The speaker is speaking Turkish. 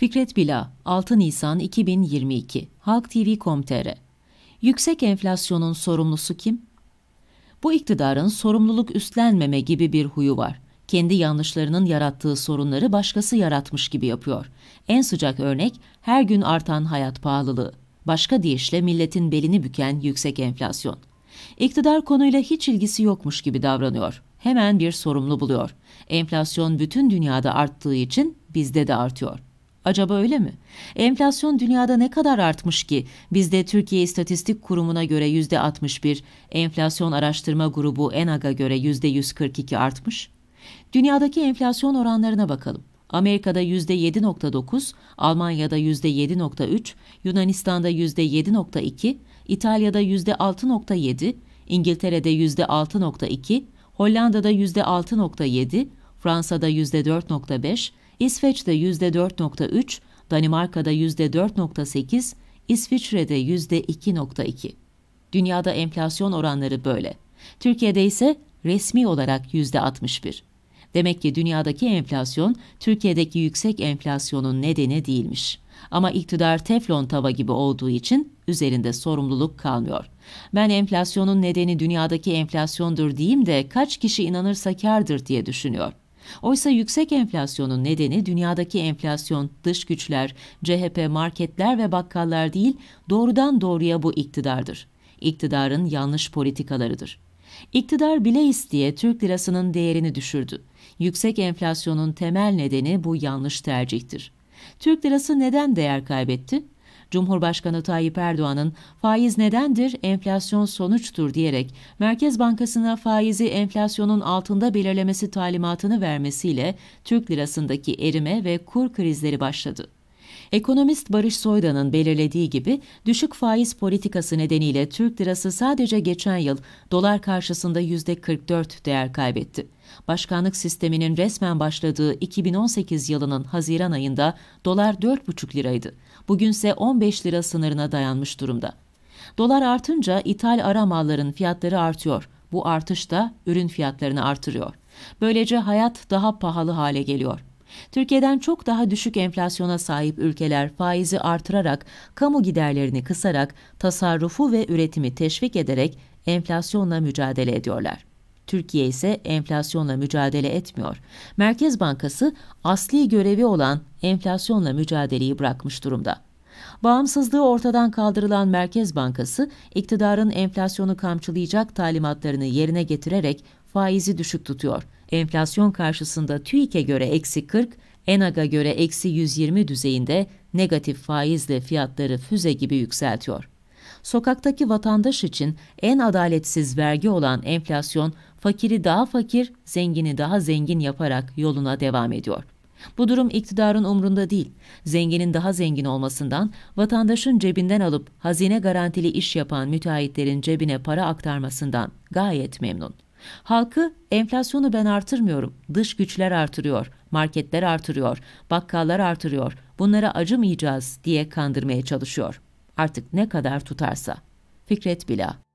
Fikret Bila, 6 Nisan 2022, Halk TV.com.tr Yüksek enflasyonun sorumlusu kim? Bu iktidarın sorumluluk üstlenmeme gibi bir huyu var. Kendi yanlışlarının yarattığı sorunları başkası yaratmış gibi yapıyor. En sıcak örnek her gün artan hayat pahalılığı. Başka deyişle milletin belini büken yüksek enflasyon. İktidar konuyla hiç ilgisi yokmuş gibi davranıyor. Hemen bir sorumlu buluyor. Enflasyon bütün dünyada arttığı için bizde de artıyor. Acaba öyle mi? Enflasyon dünyada ne kadar artmış ki? Bizde Türkiye İstatistik Kurumu'na göre %61, enflasyon araştırma grubu ENAG'a göre %142 artmış. Dünyadaki enflasyon oranlarına bakalım. Amerika'da %7.9, Almanya'da %7.3, Yunanistan'da %7.2, İtalya'da %6.7, İngiltere'de %6.2, Hollanda'da %6.7, Fransa'da %4.5, İsveç'te %4.3, Danimarka'da %4.8, İsviçre'de %2.2. Dünyada enflasyon oranları böyle. Türkiye'de ise resmi olarak %61. Demek ki dünyadaki enflasyon Türkiye'deki yüksek enflasyonun nedeni değilmiş. Ama iktidar teflon tava gibi olduğu için üzerinde sorumluluk kalmıyor. Ben enflasyonun nedeni dünyadaki enflasyondur diyeyim de kaç kişi inanırsa kardır diye düşünüyor. Oysa yüksek enflasyonun nedeni dünyadaki enflasyon, dış güçler, CHP marketler ve bakkallar değil, doğrudan doğruya bu iktidardır. İktidarın yanlış politikalarıdır. İktidar bile isteye Türk lirasının değerini düşürdü. Yüksek enflasyonun temel nedeni bu yanlış tercihtir. Türk lirası neden değer kaybetti? Cumhurbaşkanı Tayyip Erdoğan'ın faiz nedendir, enflasyon sonuçtur diyerek Merkez Bankası'na faizi enflasyonun altında belirlemesi talimatını vermesiyle Türk lirasındaki erime ve kur krizleri başladı. Ekonomist Barış Soydan'ın belirlediği gibi düşük faiz politikası nedeniyle Türk lirası sadece geçen yıl dolar karşısında %44 değer kaybetti. Başkanlık sisteminin resmen başladığı 2018 yılının Haziran ayında dolar 4,5 liraydı. Bugünse 15 lira sınırına dayanmış durumda. Dolar artınca ithal ara malların fiyatları artıyor. Bu artış da ürün fiyatlarını artırıyor. Böylece hayat daha pahalı hale geliyor. Türkiye'den çok daha düşük enflasyona sahip ülkeler faizi artırarak, kamu giderlerini kısarak, tasarrufu ve üretimi teşvik ederek enflasyonla mücadele ediyorlar. Türkiye ise enflasyonla mücadele etmiyor. Merkez Bankası asli görevi olan enflasyonla mücadeleyi bırakmış durumda. Bağımsızlığı ortadan kaldırılan Merkez Bankası, iktidarın enflasyonu kamçılayacak talimatlarını yerine getirerek faizi düşük tutuyor enflasyon karşısında TÜİK'e göre eksi 40, ENAG'a göre eksi 120 düzeyinde negatif faizle fiyatları füze gibi yükseltiyor. Sokaktaki vatandaş için en adaletsiz vergi olan enflasyon, fakiri daha fakir, zengini daha zengin yaparak yoluna devam ediyor. Bu durum iktidarın umrunda değil. Zenginin daha zengin olmasından, vatandaşın cebinden alıp hazine garantili iş yapan müteahhitlerin cebine para aktarmasından gayet memnun. Halkı enflasyonu ben artırmıyorum, dış güçler artırıyor, marketler artırıyor, bakkallar artırıyor, bunlara acımayacağız diye kandırmaya çalışıyor. Artık ne kadar tutarsa. Fikret Bila